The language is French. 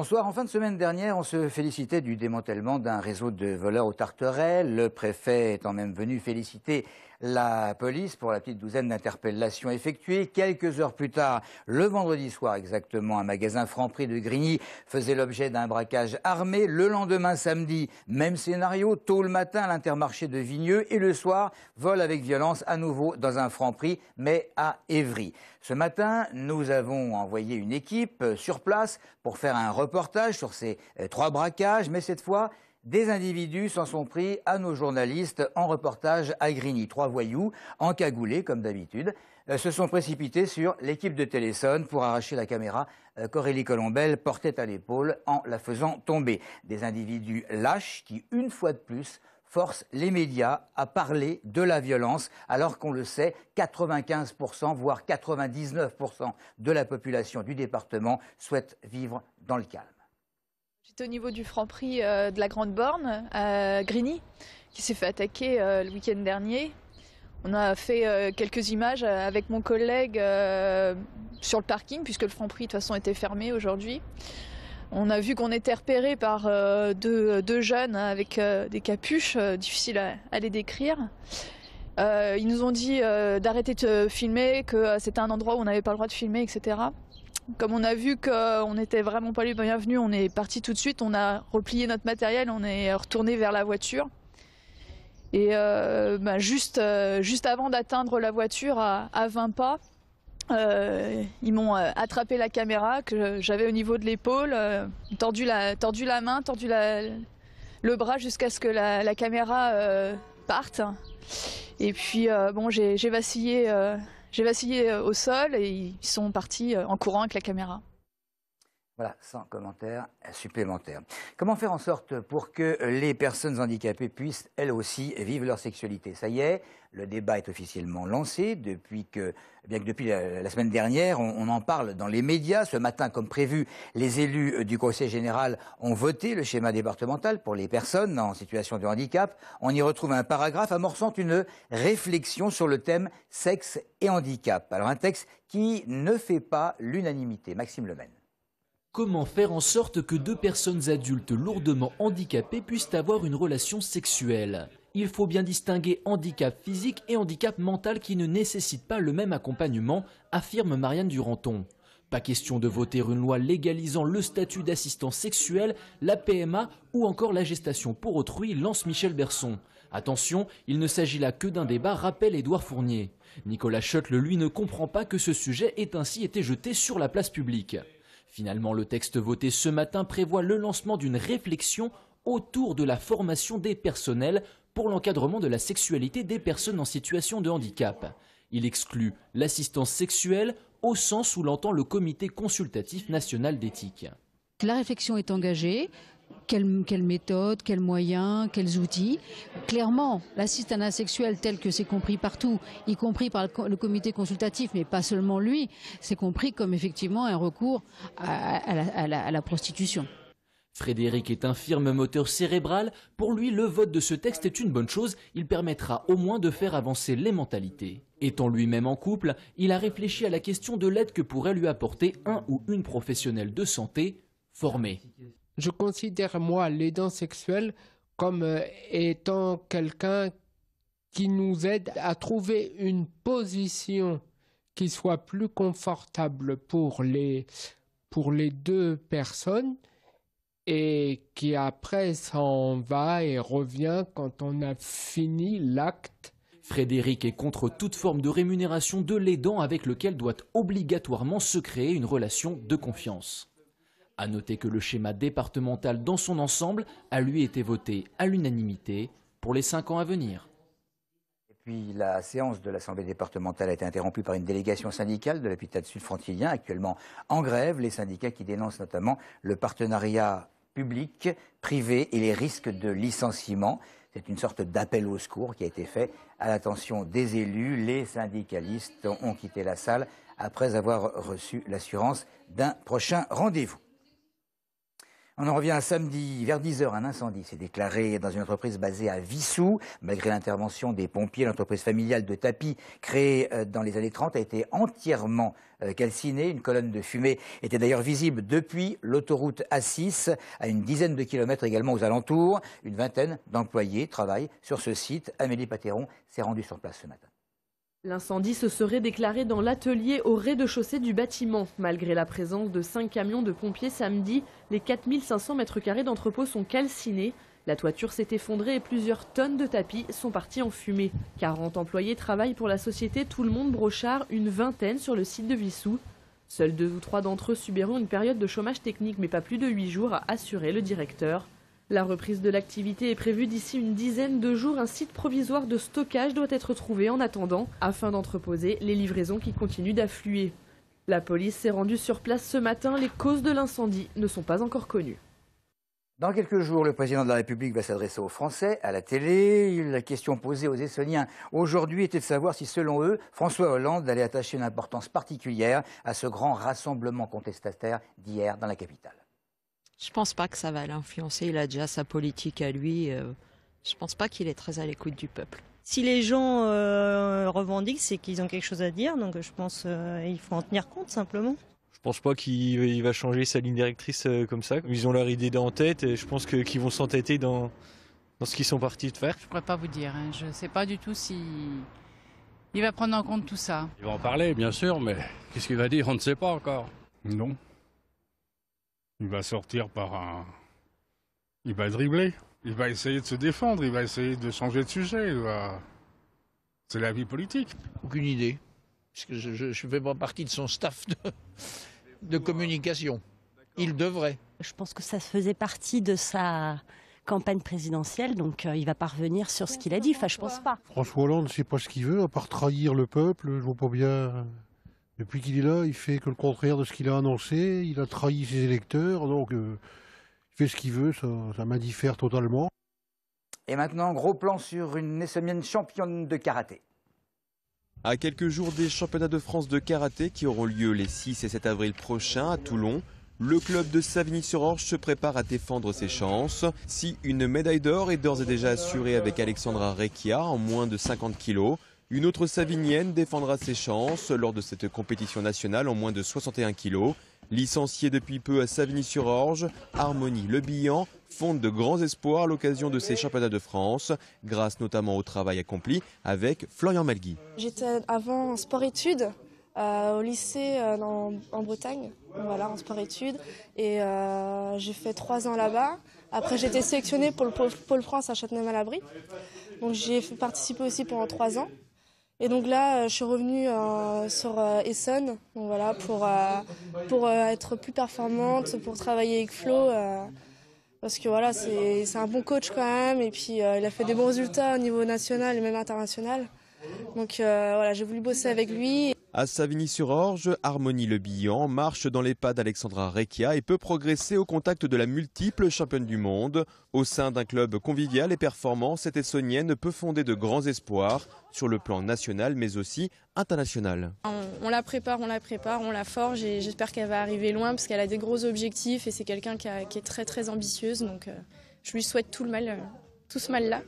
Bonsoir. En fin de semaine dernière, on se félicitait du démantèlement d'un réseau de voleurs au Tarteret. Le préfet est même venu féliciter la police pour la petite douzaine d'interpellations effectuées. Quelques heures plus tard, le vendredi soir exactement, un magasin Franprix de Grigny faisait l'objet d'un braquage armé. Le lendemain samedi, même scénario. Tôt le matin, l'intermarché de Vigneux. Et le soir, vol avec violence à nouveau dans un Franprix, mais à Évry. Ce matin, nous avons envoyé une équipe sur place pour faire un reportage reportage sur ces euh, trois braquages, mais cette fois, des individus s'en sont pris à nos journalistes en reportage à Grigny. Trois voyous, encagoulés comme d'habitude, euh, se sont précipités sur l'équipe de Télésonne pour arracher la caméra euh, qu'Aurélie Colombel portait à l'épaule en la faisant tomber. Des individus lâches qui, une fois de plus, force les médias à parler de la violence, alors qu'on le sait, 95%, voire 99% de la population du département souhaite vivre dans le calme. J'étais au niveau du franc prix euh, de la Grande Borne, à Grigny, qui s'est fait attaquer euh, le week-end dernier. On a fait euh, quelques images avec mon collègue sur le parking, puisque le franc prix de toute façon était fermé aujourd'hui. On a vu qu'on était repéré par euh, deux, jeunes hein, avec euh, des capuches, euh, difficiles à, les décrire. ils nous ont dit d'arrêter de filmer, que c'était un endroit où on n'avait pas le droit de filmer, etc. Comme on a vu qu'on n'était vraiment pas les bienvenus, on est parti tout de suite, on a replié notre matériel, on est retourné vers la voiture. Et bah, juste, juste avant d'atteindre la voiture à, à 20 pas, euh, ils m'ont euh, attrapé la caméra que j'avais au niveau de l'épaule, euh, tordu, la, la main, tordu le bras jusqu'à ce que la, caméra parte. Et puis bon, j'ai vacillé, j'ai vacillé au sol et ils sont partis en courant avec la caméra. Voilà, sans commentaire supplémentaire. Comment faire en sorte pour que les personnes handicapées puissent, elles aussi, vivre leur sexualité Ça y est, le débat est officiellement lancé depuis que, eh bien que depuis la, semaine dernière, on, en parle dans les médias. Ce matin, comme prévu, les élus du Conseil général ont voté le schéma départemental pour les personnes en situation de handicap. On y retrouve un paragraphe amorçant une réflexion sur le thème sexe et handicap. Alors un texte qui ne fait pas l'unanimité. Maxime Lemaine. Comment faire en sorte que deux personnes adultes lourdement handicapées puissent avoir une relation sexuelle Il faut bien distinguer handicap physique et handicap mental qui ne nécessitent pas le même accompagnement, affirme Marianne Duranton. Pas question de voter une loi légalisant le statut d'assistant sexuel, la PMA ou encore la gestation pour autrui, lance Michel Berson. Attention, il ne s'agit là que d'un débat, rappelle Édouard Fournier. Nicolas Schuttle, lui, ne comprend pas que ce sujet ait ainsi été jeté sur la place publique. Finalement, le texte voté ce matin prévoit le lancement d'une réflexion autour de la formation des personnels pour l'encadrement de la sexualité des personnes en situation de handicap. Il exclut l'assistance sexuelle au sens où l'entend le Comité consultatif national d'éthique. La réflexion est engagée quelles quelle méthodes, quels moyens, quels outils. Clairement, l'assistance asexuel tel que c'est compris partout, y compris par le, comité consultatif, mais pas seulement lui, c'est compris comme effectivement un recours à, la, à la prostitution. Frédéric est un firme moteur cérébral. Pour lui, le vote de ce texte est une bonne chose. Il permettra au moins de faire avancer les mentalités. Étant lui-même en couple, il a réfléchi à la question de l'aide que pourrait lui apporter un ou une professionnelle de santé formée. Je considère moi l'aidant sexuel comme euh, étant quelqu'un qui nous aide à trouver une position qui soit plus confortable pour les, pour les deux personnes et qui après s'en va et revient quand on a fini l'acte. Frédéric est contre toute forme de rémunération de l'aidant avec lequel doit obligatoirement se créer une relation de confiance. À noter que le schéma départemental dans son ensemble a lui été voté à l'unanimité pour les cinq ans à venir. Puis la séance de l'Assemblée départementale a été interrompue par une délégation syndicale de l'hôpital sud-frontilien, actuellement en grève. Les syndicats qui dénoncent notamment le partenariat public-privé et les risques de licenciement. C'est une sorte d'appel au secours qui a été fait à l'attention des élus. Les syndicalistes ont quitté la salle après avoir reçu l'assurance d'un prochain rendez-vous. On en revient à samedi, vers 10h, un incendie s'est déclaré dans une entreprise basée à Vissou. Malgré l'intervention des pompiers, l'entreprise familiale de tapis, créée euh, dans les années 30, a été entièrement euh, calcinée. Une colonne de fumée était d'ailleurs visible depuis l'autoroute A6, à une dizaine de kilomètres également aux alentours. Une vingtaine d'employés travaillent sur ce site. Amélie Pateron s'est rendue sur place ce matin. L'incendie se serait déclaré dans l'atelier au rez-de-chaussée du bâtiment. Malgré la présence de 5 camions de pompiers samedi, les 4500 mètres carrés d'entrepôt sont calcinés. La toiture s'est effondrée et plusieurs tonnes de tapis sont parties en fumée. 40 employés travaillent pour la société Tout le Monde Brochard, une vingtaine sur le site de Vissou. Seuls deux ou trois d'entre eux subiront une période de chômage technique, mais pas plus de 8 jours, a assuré le directeur. La reprise de l'activité est prévue d'ici une dizaine de jours. Un site provisoire de stockage doit être trouvé en attendant afin d'entreposer les livraisons qui continuent d'affluer. La police s'est rendue sur place ce matin. Les causes de l'incendie ne sont pas encore connues. Dans quelques jours, le président de la République va s'adresser aux Français à la télé. La question posée aux Essoniens aujourd'hui était de savoir si, selon eux, François Hollande allait attacher une importance particulière à ce grand rassemblement contestataire d'hier dans la capitale. Je pense pas que ça va l'influencer. Il a déjà sa politique à lui. Euh, je pense pas qu'il est très à l'écoute du peuple. Si les gens euh, revendiquent, c'est qu'ils ont quelque chose à dire. Donc je pense qu'il euh, il faut en tenir compte simplement. Je pense pas qu'il va changer sa ligne directrice comme ça. Ils ont leur idée en tête et je pense qu'ils vont s'entêter dans, dans ce qu'ils sont partis de faire. Je pourrais pas vous dire. je hein. Je sais pas du tout si il va prendre en compte tout ça. Il va en parler, bien sûr, mais qu'est-ce qu'il va dire On ne sait pas encore. Non. Il va sortir par un... Il va dribbler. Il va essayer de se défendre. Il va essayer de changer de sujet. C'est la vie politique. Aucune idée. Puisque je ne fais pas partie de son staff de, communication. Il devrait. Je pense que ça faisait partie de sa campagne présidentielle, donc euh, il va parvenir sur ce qu'il a dit. Enfin, je pense pas. François Hollande, ne sait pas ce qu'il veut, à part trahir le peuple, je vois pas bien. Euh, depuis qu'il est là, il fait que le contraire de ce qu'il a annoncé, il a trahi ses électeurs, donc euh, il fait ce qu'il veut, ça, m'indiffère totalement. Et maintenant, gros plan sur une sémienne championne de karaté. À quelques jours des championnats de France de karaté qui auront lieu les 6 et 7 avril prochains à Toulon, le club de Savigny-sur-Orge se prépare à défendre ses chances. Si une médaille d'or est d'ores et déjà assurée avec Alexandra Rekia en moins de 50 kilos, une autre Savinienne défendra ses chances lors de cette compétition nationale en moins de 61 kilos. Licenciée depuis peu à Savigny-sur-Orge, Harmonie Le Billan fonde de grands espoirs à l'occasion de ses championnats de France, grâce notamment au travail accompli avec Florian Malgui. J'étais avant en sport-études euh, au lycée euh, en, Bretagne, voilà, en sport-études, et euh, j'ai fait trois ans là-bas. Après, j'ai été sélectionnée pour le Pôle France à Châtenay-Malabry. Donc, j'ai participé aussi pendant trois ans. Et donc là, euh, je suis revenue euh, sur euh, Essonne voilà, pour, pour être plus performante, pour travailler avec Flo. parce que voilà, c'est un bon coach quand même. Et puis, il a fait des bons résultats au niveau national et même international. Donc voilà, j'ai voulu bosser avec lui. À Savigny-sur-Orge, Harmonie Le marche dans les pas d'Alexandra Recchia et peut progresser au contact de la multiple championne du monde. Au sein d'un club convivial et performant, cette Essonienne peut fonder de grands espoirs sur le plan national mais aussi international. On, la prépare, on la prépare, on la forge et j'espère qu'elle va arriver loin parce qu'elle a des gros objectifs et c'est quelqu'un qui, est très très ambitieuse donc euh, je lui souhaite tout le mal, euh, tout ce mal là.